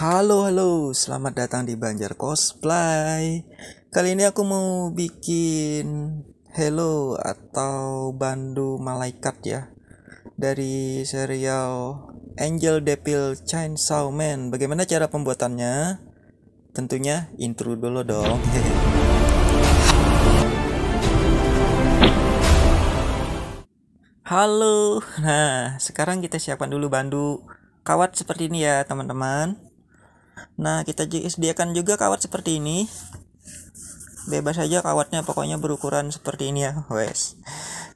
Halo halo, selamat datang di Banjar Cosplay. Kali ini aku mau bikin Hello atau Bandu Malaikat ya dari serial Angel Devil Chainsaw Man. Bagaimana cara pembuatannya? Tentunya intro dulu dong. Halo. Nah, sekarang kita siapkan dulu bandu kawat seperti ini ya, teman-teman. Nah, kita sediakan juga kawat seperti ini. Bebas saja kawatnya, pokoknya berukuran seperti ini ya, wes.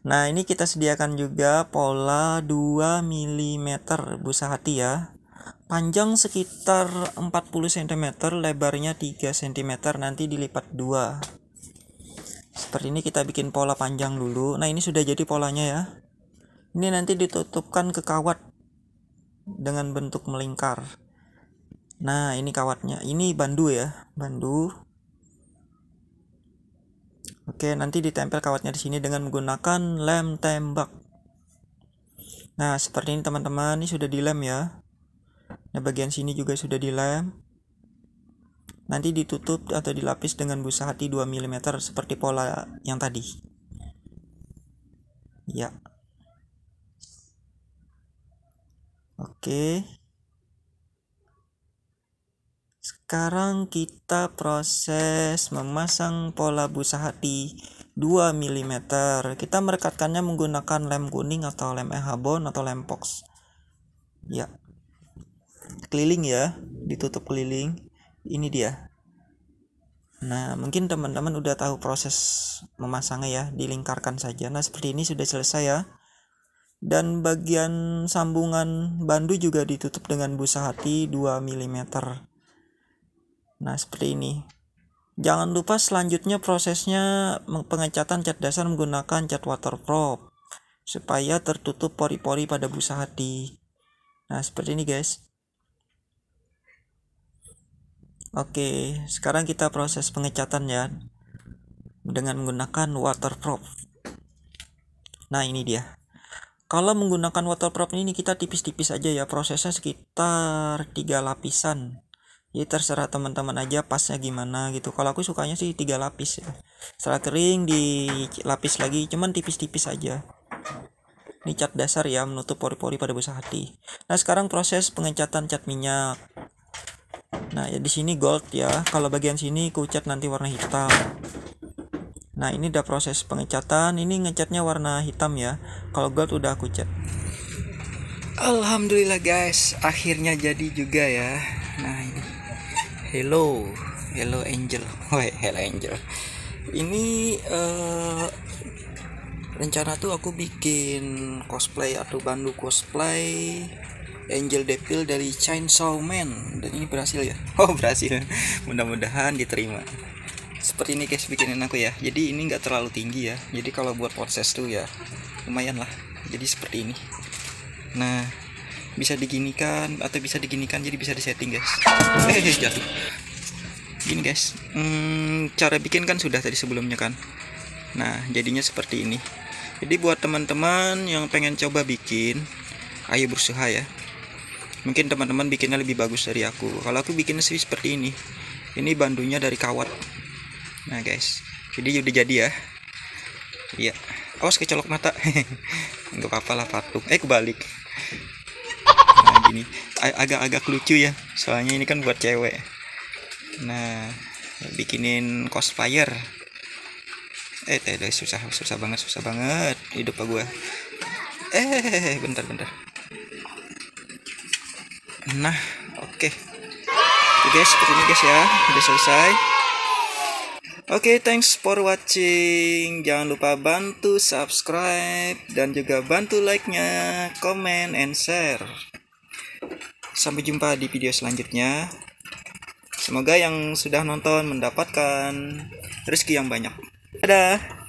Nah, ini kita sediakan juga pola 2 mm busa hati ya. Panjang sekitar 40 cm, lebarnya 3 cm, nanti dilipat 2 seperti ini kita bikin pola panjang dulu nah ini sudah jadi polanya ya ini nanti ditutupkan ke kawat dengan bentuk melingkar Nah, ini kawatnya. Ini bandu ya, bandu. Oke, nanti ditempel kawatnya di sini dengan menggunakan lem tembak. Nah, seperti ini teman-teman, ini sudah dilem ya. Nah, bagian sini juga sudah dilem. Nanti ditutup atau dilapis dengan busa hati 2 mm seperti pola yang tadi. Ya. Oke. Sekarang kita proses memasang pola busa hati 2 mm. Kita merekatkannya menggunakan lem kuning atau lem ehabon atau lem box. Ya. Keliling ya, ditutup keliling. Ini dia. Nah, mungkin teman-teman udah tahu proses memasangnya ya, dilingkarkan saja. Nah, seperti ini sudah selesai ya. Dan bagian sambungan bandu juga ditutup dengan busa hati 2 mm. Nah, seperti ini. Jangan lupa selanjutnya prosesnya pengecatan cat dasar menggunakan cat waterproof supaya tertutup pori-pori pada busa hati. Nah, seperti ini guys. Oke, sekarang kita proses pengecatan ya dengan menggunakan waterproof. Nah, ini dia. Kalau menggunakan waterproof ini kita tipis-tipis aja ya, prosesnya sekitar 3 lapisan jadi ya, terserah teman-teman aja pasnya gimana gitu kalau aku sukanya sih tiga lapis ya setelah kering di lapis lagi cuman tipis-tipis aja ini cat dasar ya menutup pori-pori pada busa hati nah sekarang proses pengecatan cat minyak nah ya di sini gold ya kalau bagian sini kucat nanti warna hitam nah ini udah proses pengecatan ini ngecatnya warna hitam ya kalau gold udah aku cat Alhamdulillah guys akhirnya jadi juga ya nah ini hello hello angel Woi, hello angel ini uh, rencana tuh aku bikin cosplay atau bandu cosplay Angel Devil dari Chainsaw Man dan ini berhasil ya oh berhasil mudah-mudahan diterima seperti ini guys bikinin aku ya jadi ini nggak terlalu tinggi ya jadi kalau buat proses tuh ya lumayan lah jadi seperti ini nah bisa diginikan atau bisa diginikan jadi bisa disetting guys eh, eh jatuh gini guys hmm, cara bikin kan sudah tadi sebelumnya kan nah jadinya seperti ini jadi buat teman-teman yang pengen coba bikin ayo berusaha ya mungkin teman-teman bikinnya lebih bagus dari aku kalau aku bikinnya sih seperti ini ini bandunya dari kawat nah guys jadi udah jadi ya iya awas kecolok mata nggak apa-apa lah patung eh kebalik ini agak-agak lucu ya soalnya ini kan buat cewek nah bikinin cosplayer eh, eh eh, susah susah banget susah banget hidup gue eh, eh, eh bentar bentar nah oke okay. guys seperti ini guys ya udah selesai Oke, okay, thanks for watching. Jangan lupa bantu subscribe dan juga bantu like-nya, comment, and share. Sampai jumpa di video selanjutnya. Semoga yang sudah nonton mendapatkan rezeki yang banyak. Dadah.